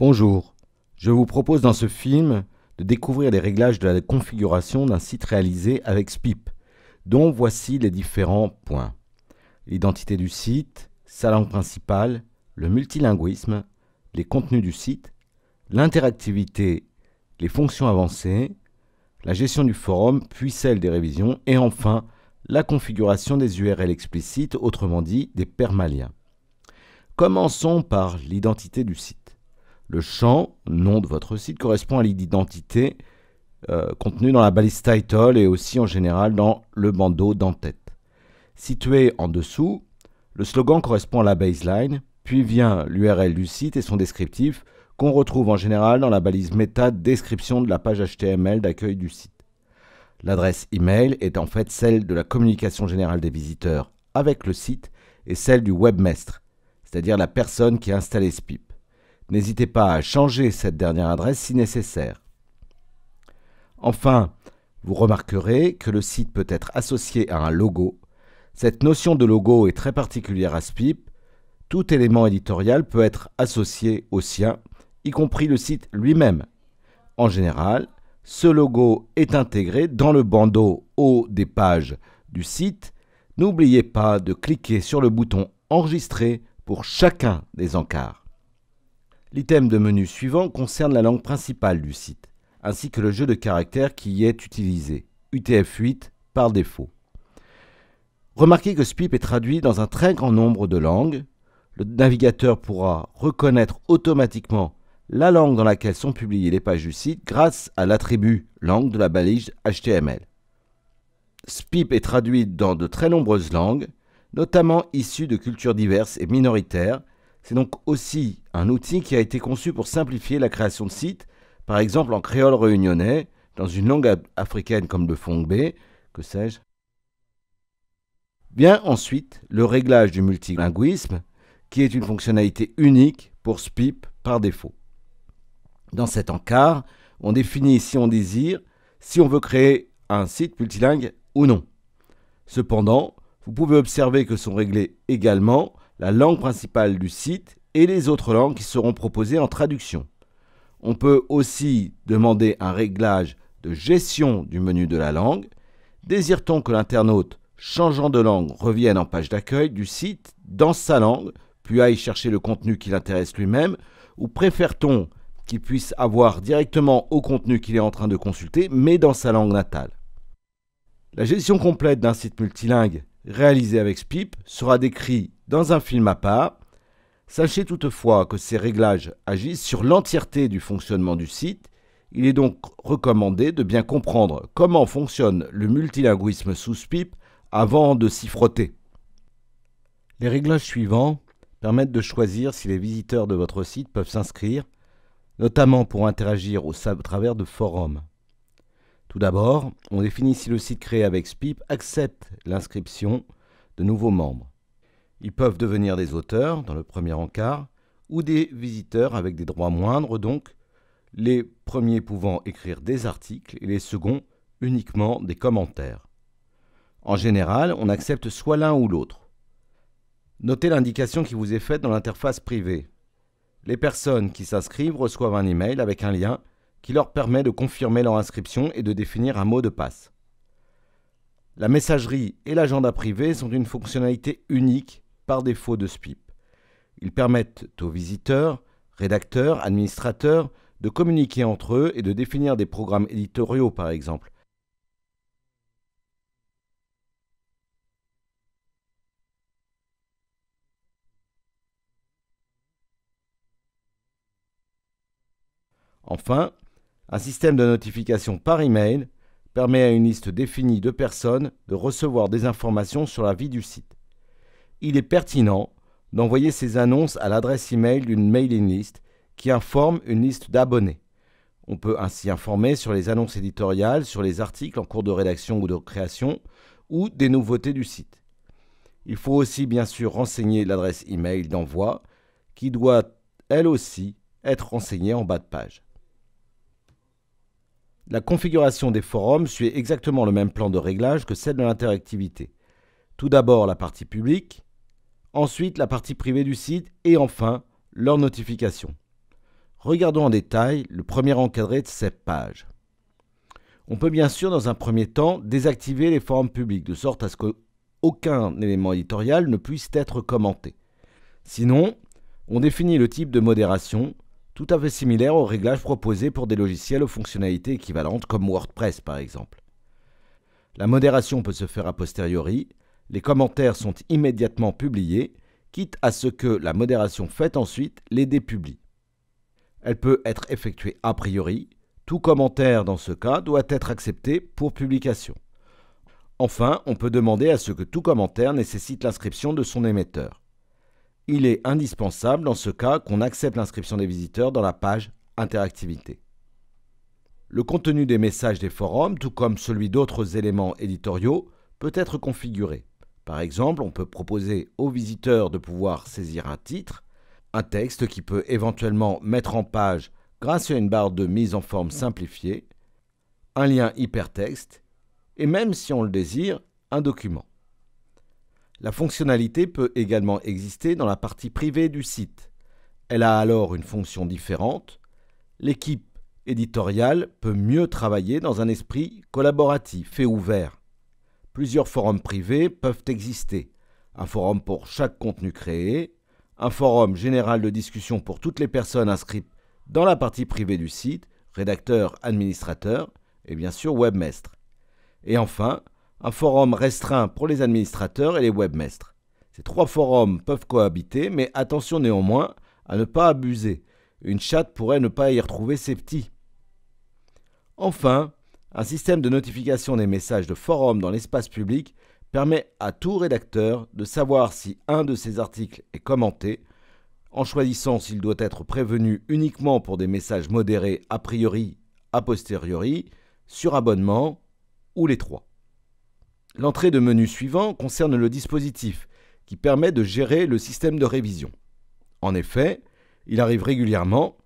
Bonjour, je vous propose dans ce film de découvrir les réglages de la configuration d'un site réalisé avec SPIP, dont voici les différents points. L'identité du site, sa langue principale, le multilinguisme, les contenus du site, l'interactivité, les fonctions avancées, la gestion du forum, puis celle des révisions, et enfin la configuration des URL explicites, autrement dit des permaliens. Commençons par l'identité du site. Le champ nom de votre site correspond à l'identité euh, contenue dans la balise title et aussi en général dans le bandeau d'en-tête. Situé en dessous, le slogan correspond à la baseline, puis vient l'URL du site et son descriptif qu'on retrouve en général dans la balise méta description de la page HTML d'accueil du site. L'adresse email est en fait celle de la communication générale des visiteurs avec le site et celle du webmestre, c'est-à-dire la personne qui a installé ce N'hésitez pas à changer cette dernière adresse si nécessaire. Enfin, vous remarquerez que le site peut être associé à un logo. Cette notion de logo est très particulière à SPIP. Tout élément éditorial peut être associé au sien, y compris le site lui-même. En général, ce logo est intégré dans le bandeau haut des pages du site. N'oubliez pas de cliquer sur le bouton Enregistrer pour chacun des encarts. L'item de menu suivant concerne la langue principale du site, ainsi que le jeu de caractères qui y est utilisé, UTF-8 par défaut. Remarquez que SPIP est traduit dans un très grand nombre de langues. Le navigateur pourra reconnaître automatiquement la langue dans laquelle sont publiées les pages du site grâce à l'attribut langue de la balise HTML. SPIP est traduit dans de très nombreuses langues, notamment issues de cultures diverses et minoritaires, c'est donc aussi un outil qui a été conçu pour simplifier la création de sites, par exemple en créole réunionnais, dans une langue africaine comme le Fongbe, que sais-je. Bien ensuite le réglage du multilinguisme, qui est une fonctionnalité unique pour SPIP par défaut. Dans cet encart, on définit si on désire, si on veut créer un site multilingue ou non. Cependant, vous pouvez observer que sont réglés également la langue principale du site et les autres langues qui seront proposées en traduction. On peut aussi demander un réglage de gestion du menu de la langue. Désire-t-on que l'internaute changeant de langue revienne en page d'accueil du site dans sa langue, puis aille chercher le contenu qui l'intéresse lui-même, ou préfère-t-on qu'il puisse avoir directement au contenu qu'il est en train de consulter, mais dans sa langue natale La gestion complète d'un site multilingue réalisé avec SPIP sera décrit dans un film à part. Sachez toutefois que ces réglages agissent sur l'entièreté du fonctionnement du site. Il est donc recommandé de bien comprendre comment fonctionne le multilinguisme sous SPIP avant de s'y frotter. Les réglages suivants permettent de choisir si les visiteurs de votre site peuvent s'inscrire, notamment pour interagir au travers de forums. Tout d'abord, on définit si le site créé avec SPIP accepte l'inscription de nouveaux membres. Ils peuvent devenir des auteurs, dans le premier encart, ou des visiteurs avec des droits moindres, donc les premiers pouvant écrire des articles et les seconds uniquement des commentaires. En général, on accepte soit l'un ou l'autre. Notez l'indication qui vous est faite dans l'interface privée. Les personnes qui s'inscrivent reçoivent un email avec un lien qui leur permet de confirmer leur inscription et de définir un mot de passe. La messagerie et l'agenda privé sont une fonctionnalité unique par défaut de SPIP. Ils permettent aux visiteurs, rédacteurs, administrateurs de communiquer entre eux et de définir des programmes éditoriaux par exemple. Enfin, un système de notification par email permet à une liste définie de personnes de recevoir des informations sur la vie du site. Il est pertinent d'envoyer ces annonces à l'adresse email d'une mailing list qui informe une liste d'abonnés. On peut ainsi informer sur les annonces éditoriales, sur les articles en cours de rédaction ou de création, ou des nouveautés du site. Il faut aussi bien sûr renseigner l'adresse email d'envoi qui doit elle aussi être renseignée en bas de page. La configuration des forums suit exactement le même plan de réglage que celle de l'interactivité. Tout d'abord la partie publique, ensuite la partie privée du site et enfin leurs notifications. Regardons en détail le premier encadré de cette page. On peut bien sûr dans un premier temps désactiver les forums publics de sorte à ce qu'aucun élément éditorial ne puisse être commenté. Sinon, on définit le type de modération, tout à fait similaire aux réglages proposés pour des logiciels aux fonctionnalités équivalentes comme WordPress par exemple. La modération peut se faire a posteriori, les commentaires sont immédiatement publiés, quitte à ce que la modération faite ensuite les dépublie. Elle peut être effectuée a priori, tout commentaire dans ce cas doit être accepté pour publication. Enfin, on peut demander à ce que tout commentaire nécessite l'inscription de son émetteur il est indispensable dans ce cas qu'on accepte l'inscription des visiteurs dans la page Interactivité. Le contenu des messages des forums, tout comme celui d'autres éléments éditoriaux, peut être configuré. Par exemple, on peut proposer aux visiteurs de pouvoir saisir un titre, un texte qui peut éventuellement mettre en page grâce à une barre de mise en forme simplifiée, un lien hypertexte et même si on le désire, un document. La fonctionnalité peut également exister dans la partie privée du site. Elle a alors une fonction différente. L'équipe éditoriale peut mieux travailler dans un esprit collaboratif et ouvert. Plusieurs forums privés peuvent exister. Un forum pour chaque contenu créé, un forum général de discussion pour toutes les personnes inscrites dans la partie privée du site, rédacteur, administrateur et bien sûr webmestre. Et enfin, un forum restreint pour les administrateurs et les webmestres. Ces trois forums peuvent cohabiter, mais attention néanmoins à ne pas abuser. Une chatte pourrait ne pas y retrouver ses petits. Enfin, un système de notification des messages de forum dans l'espace public permet à tout rédacteur de savoir si un de ses articles est commenté, en choisissant s'il doit être prévenu uniquement pour des messages modérés a priori, a posteriori, sur abonnement ou les trois. L'entrée de menu suivant concerne le dispositif qui permet de gérer le système de révision. En effet, il arrive régulièrement,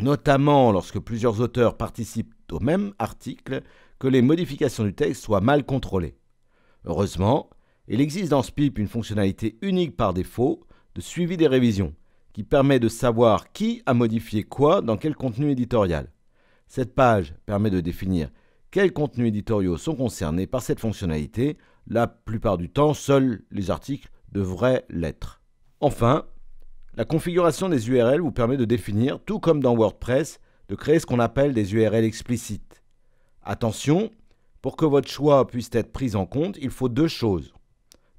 notamment lorsque plusieurs auteurs participent au même article, que les modifications du texte soient mal contrôlées. Heureusement, il existe dans SPIP une fonctionnalité unique par défaut de suivi des révisions, qui permet de savoir qui a modifié quoi dans quel contenu éditorial. Cette page permet de définir quels contenus éditoriaux sont concernés par cette fonctionnalité La plupart du temps, seuls les articles devraient l'être. Enfin, la configuration des URL vous permet de définir, tout comme dans WordPress, de créer ce qu'on appelle des URL explicites. Attention, pour que votre choix puisse être pris en compte, il faut deux choses.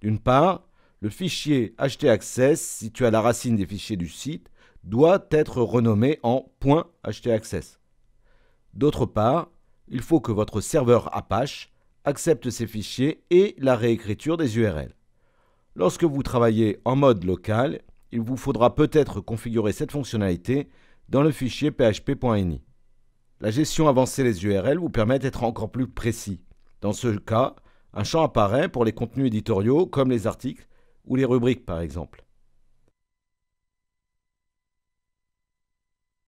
D'une part, le fichier htaccess situé à la racine des fichiers du site doit être renommé en .htaccess. D'autre part, il faut que votre serveur Apache accepte ces fichiers et la réécriture des URL. Lorsque vous travaillez en mode local, il vous faudra peut-être configurer cette fonctionnalité dans le fichier php.ini. La gestion avancée des URL vous permet d'être encore plus précis. Dans ce cas, un champ apparaît pour les contenus éditoriaux comme les articles ou les rubriques par exemple.